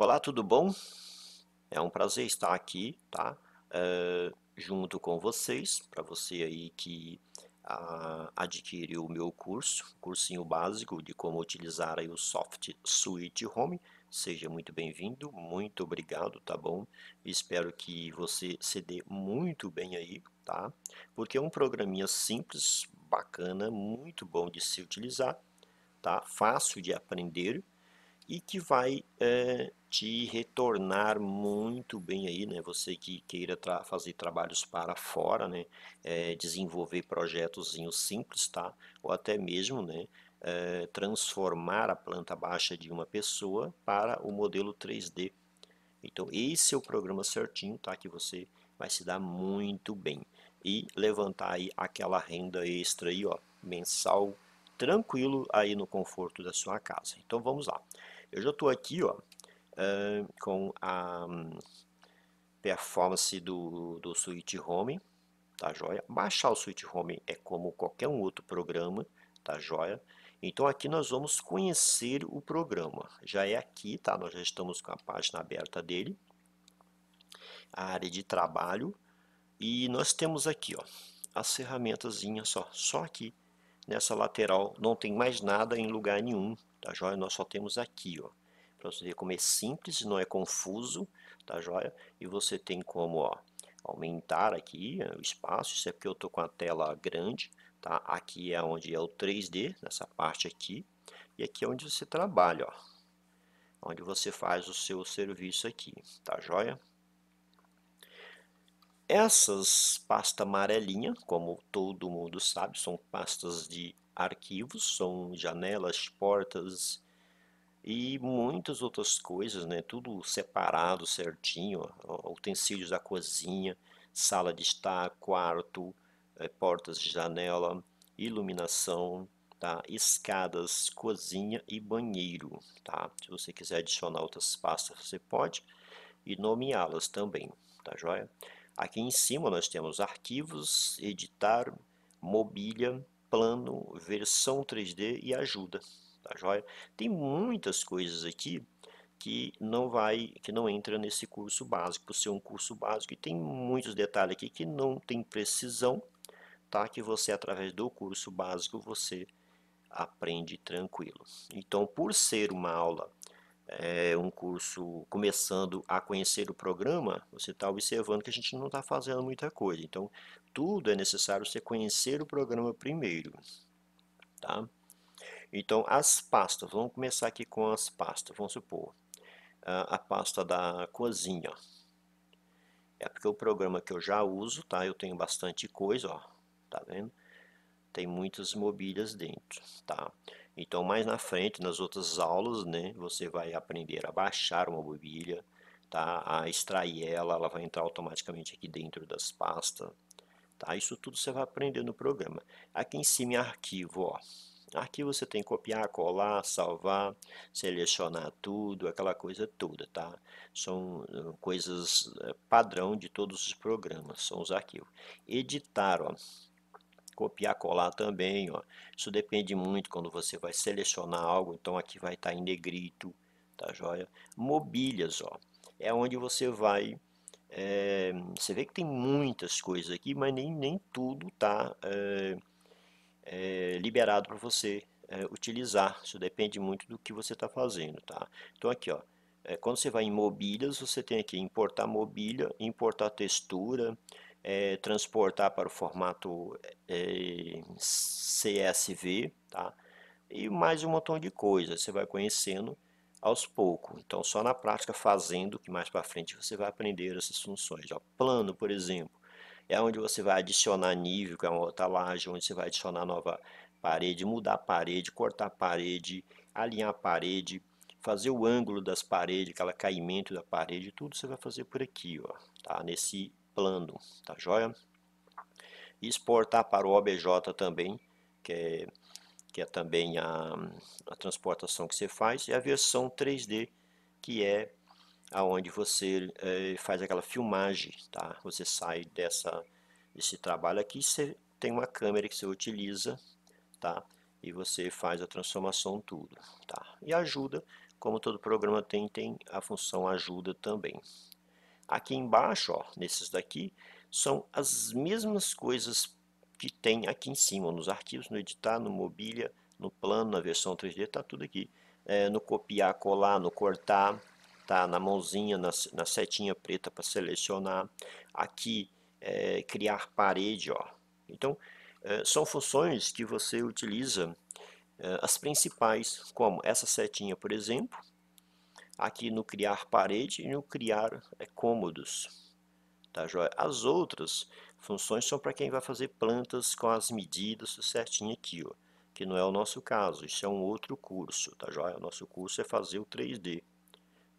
Olá, tudo bom? É um prazer estar aqui, tá? Uh, junto com vocês, para você aí que uh, adquiriu o meu curso, cursinho básico de como utilizar aí o Soft Suite Home. Seja muito bem-vindo, muito obrigado, tá bom? Espero que você se dê muito bem aí, tá? Porque é um programinha simples, bacana, muito bom de se utilizar, tá? Fácil de aprender, e que vai é, te retornar muito bem aí, né? Você que queira tra fazer trabalhos para fora, né? É, desenvolver projetozinhos simples, tá? Ou até mesmo, né? É, transformar a planta baixa de uma pessoa para o modelo 3D. Então, esse é o programa certinho, tá? Que você vai se dar muito bem e levantar aí aquela renda extra aí, ó, mensal, tranquilo aí no conforto da sua casa. Então, vamos lá. Eu já estou aqui ó, uh, com a um, performance do, do Switch Home, tá joia? Baixar o Switch Home é como qualquer um outro programa, tá joia? Então aqui nós vamos conhecer o programa. Já é aqui, tá? Nós já estamos com a página aberta dele. A área de trabalho. E nós temos aqui, ó, as ferramentazinhas só. Só aqui, nessa lateral, não tem mais nada em lugar nenhum, tá joia? Nós só temos aqui, ó, para você ver como é simples, não é confuso, tá joia? E você tem como, ó, aumentar aqui é, o espaço, isso é porque eu tô com a tela grande, tá? Aqui é onde é o 3D, nessa parte aqui, e aqui é onde você trabalha, ó, onde você faz o seu serviço aqui, tá joia? Essas pasta amarelinha, como todo mundo sabe, são pastas de arquivos, são janelas, portas e muitas outras coisas, né? Tudo separado certinho, ó, utensílios da cozinha, sala de estar, quarto, é, portas de janela, iluminação, tá? Escadas, cozinha e banheiro, tá? Se você quiser adicionar outras pastas, você pode e nomeá-las também, tá joia? Aqui em cima nós temos arquivos, editar, mobília, plano, versão 3D e ajuda, tá joia? Tem muitas coisas aqui que não vai, que não entra nesse curso básico, por ser um curso básico e tem muitos detalhes aqui que não tem precisão, tá? Que você através do curso básico você aprende tranquilo. Então, por ser uma aula é, um curso começando a conhecer o programa, você está observando que a gente não está fazendo muita coisa. Então, tudo é necessário você conhecer o programa primeiro. Tá? Então, as pastas, vamos começar aqui com as pastas. Vamos supor, a, a pasta da cozinha. É porque o programa que eu já uso, tá? Eu tenho bastante coisa, ó. Tá vendo? Tem muitas mobílias dentro, tá? Então, mais na frente, nas outras aulas, né, você vai aprender a baixar uma mobília, tá? a extrair ela, ela vai entrar automaticamente aqui dentro das pastas. Tá? Isso tudo você vai aprender no programa. Aqui em cima é arquivo, ó. Aqui você tem copiar, colar, salvar, selecionar tudo, aquela coisa toda, tá? São eh, coisas eh, padrão de todos os programas, são os arquivos. Editar, ó copiar, colar também, ó. Isso depende muito quando você vai selecionar algo, então aqui vai estar tá em negrito, tá joia? Mobílias, ó, é onde você vai, é, você vê que tem muitas coisas aqui, mas nem, nem tudo tá é, é, liberado para você utilizar, isso depende muito do que você está fazendo, tá? Então aqui, ó, quando você vai em mobílias, você tem aqui importar mobília, importar textura, é, transportar para o formato é, CSV, tá? E mais um montão de coisas você vai conhecendo aos poucos. Então, só na prática fazendo que mais para frente você vai aprender essas funções. Ó, plano, por exemplo, é onde você vai adicionar nível, que é uma outra laje, onde você vai adicionar nova parede, mudar a parede, cortar a parede, alinhar a parede, fazer o ângulo das paredes, aquele caimento da parede, tudo você vai fazer por aqui, ó, tá? Nesse plano, tá joia? Exportar para o OBJ também, que é, que é também a, a transportação que você faz, e a versão 3D, que é aonde você é, faz aquela filmagem, tá? Você sai dessa, desse trabalho aqui, você tem uma câmera que você utiliza, tá? E você faz a transformação tudo, tá? E ajuda, como todo programa tem, tem a função ajuda também, Aqui embaixo, ó, nesses daqui, são as mesmas coisas que tem aqui em cima, nos arquivos, no editar, no mobília, no plano, na versão 3D, está tudo aqui. É, no copiar, colar, no cortar, tá na mãozinha, na, na setinha preta para selecionar. Aqui, é, criar parede, ó. Então, é, são funções que você utiliza é, as principais, como essa setinha, por exemplo, aqui no criar parede e no criar é, cômodos. Tá, As outras funções são para quem vai fazer plantas com as medidas certinho aqui, ó, que não é o nosso caso, isso é um outro curso, tá O nosso curso é fazer o 3D.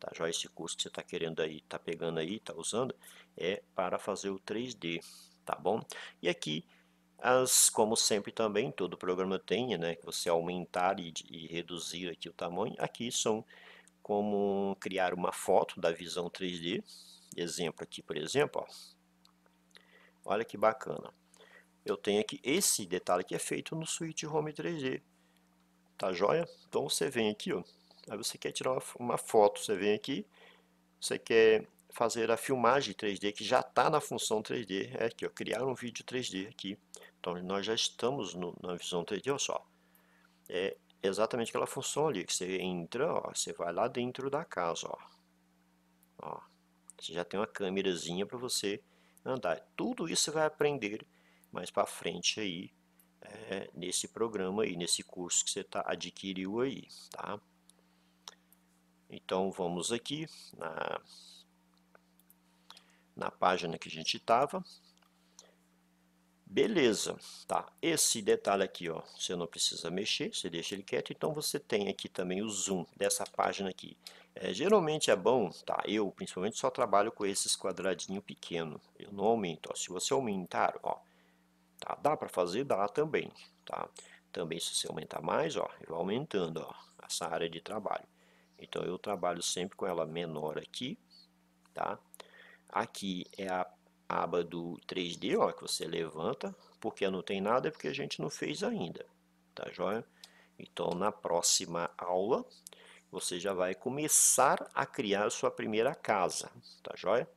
Tá, já esse curso que você está querendo aí, está pegando aí, está usando, é para fazer o 3D, tá bom? E aqui as, como sempre também, todo programa tem, né, que você aumentar e, e reduzir aqui o tamanho, aqui são como criar uma foto da visão 3D. Exemplo aqui, por exemplo, ó. olha que bacana. Eu tenho aqui esse detalhe que é feito no Switch Home 3D. Tá joia? Então você vem aqui, ó. Aí você quer tirar uma, uma foto, você vem aqui, você quer fazer a filmagem 3D que já está na função 3D, é aqui, ó, criar um vídeo 3D aqui. Então nós já estamos no, na visão 3D, olha só. É, exatamente aquela função ali, que você entra, ó, você vai lá dentro da casa, ó. ó você já tem uma câmerazinha para você andar. Tudo isso você vai aprender mais para frente aí, é, nesse programa aí, nesse curso que você tá, adquiriu aí, tá? Então vamos aqui na, na página que a gente estava, Beleza, tá? Esse detalhe aqui, ó, você não precisa mexer, você deixa ele quieto. Então você tem aqui também o zoom dessa página aqui. É, geralmente é bom, tá? Eu, principalmente, só trabalho com esses quadradinhos pequenos. Eu não aumento, ó. Se você aumentar, ó, tá? Dá para fazer? Dá também, tá? Também se você aumentar mais, ó, eu vou aumentando, ó, essa área de trabalho. Então eu trabalho sempre com ela menor aqui, tá? Aqui é a aba do 3D, ó, que você levanta, porque não tem nada, é porque a gente não fez ainda, tá joia? Então, na próxima aula, você já vai começar a criar a sua primeira casa, tá joia?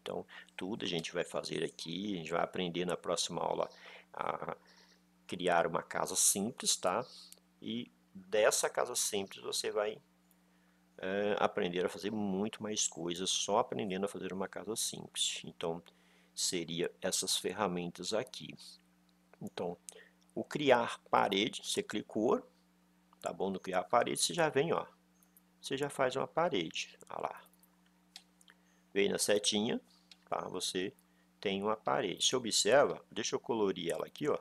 Então, tudo a gente vai fazer aqui, a gente vai aprender na próxima aula a criar uma casa simples, tá? E dessa casa simples você vai é, aprender a fazer muito mais coisas só aprendendo a fazer uma casa simples. Então, seria essas ferramentas aqui. Então, o criar parede, você clicou, tá bom no criar parede, você já vem, ó. Você já faz uma parede, ó lá. Vem na setinha, tá? Você tem uma parede. Você observa, deixa eu colorir ela aqui, ó.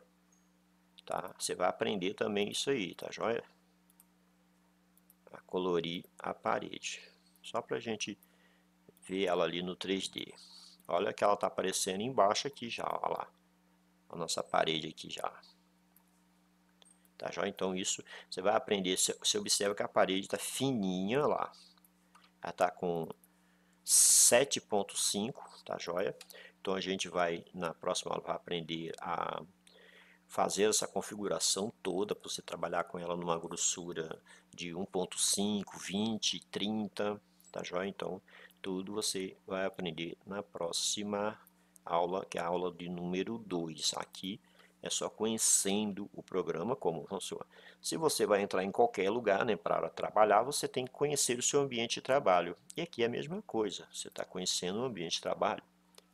Tá? Você vai aprender também isso aí, tá joia? a colorir a parede. Só para a gente ver ela ali no 3D. Olha que ela está aparecendo embaixo aqui já, olha lá. A nossa parede aqui já. Tá já? Então isso você vai aprender, você observa que a parede está fininha lá. Ela está com 7.5, tá joia? Então a gente vai, na próxima aula, vai aprender a fazer essa configuração toda para você trabalhar com ela numa grossura de 1.5, 20, 30, tá joia? Então, tudo você vai aprender na próxima aula, que é a aula de número 2. Aqui é só conhecendo o programa, como funciona. Se você vai entrar em qualquer lugar né, para trabalhar, você tem que conhecer o seu ambiente de trabalho. E aqui é a mesma coisa, você está conhecendo o ambiente de trabalho.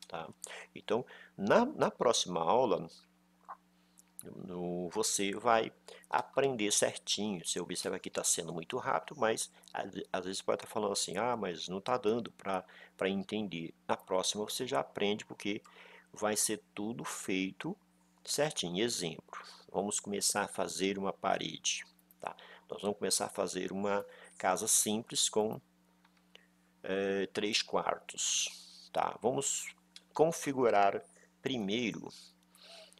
Tá? Então, na, na próxima aula, no, você vai aprender certinho. Você observa que está sendo muito rápido, mas às vezes pode estar tá falando assim, ah, mas não está dando para entender. Na próxima você já aprende, porque vai ser tudo feito certinho. Exemplo, vamos começar a fazer uma parede. Tá? Nós vamos começar a fazer uma casa simples com é, quartos. Tá? Vamos configurar primeiro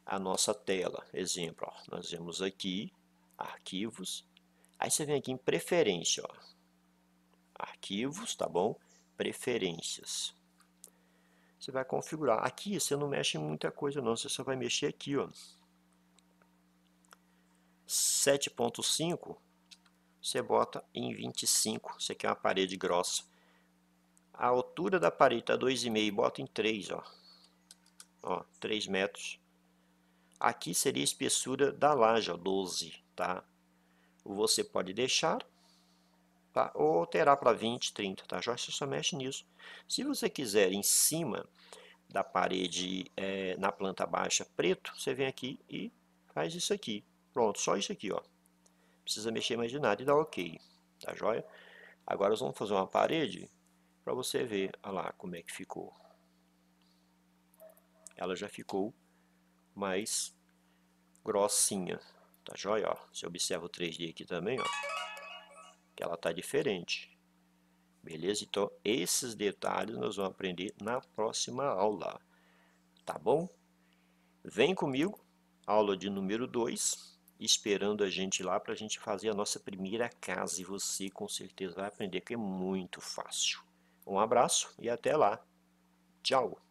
a nossa tela. Exemplo, ó, nós vemos aqui, arquivos, aí você vem aqui em preferência, ó, arquivos, tá bom? Preferências. Você vai configurar. Aqui você não mexe em muita coisa não, você só vai mexer aqui, ó. 7.5, você bota em 25, você quer uma parede grossa. A altura da parede está 2,5, bota em 3, ó. Ó, 3 metros. Aqui seria a espessura da laje, ó, 12, tá? Você pode deixar, tá? Ou alterar para 20, 30, tá? você só mexe nisso. Se você quiser em cima da parede, é, na planta baixa, preto, você vem aqui e faz isso aqui. Pronto, só isso aqui, ó. Precisa mexer mais de nada e dá ok, tá joia? Agora nós vamos fazer uma parede para você ver, olha lá como é que ficou. Ela já ficou mais grossinha. Tá joia? Ó. Você observa o 3D aqui também, ó. Que ela tá diferente. Beleza? Então, esses detalhes nós vamos aprender na próxima aula. Tá bom? Vem comigo, aula de número 2, esperando a gente lá para a gente fazer a nossa primeira casa. E você com certeza vai aprender que é muito fácil. Um abraço e até lá. Tchau!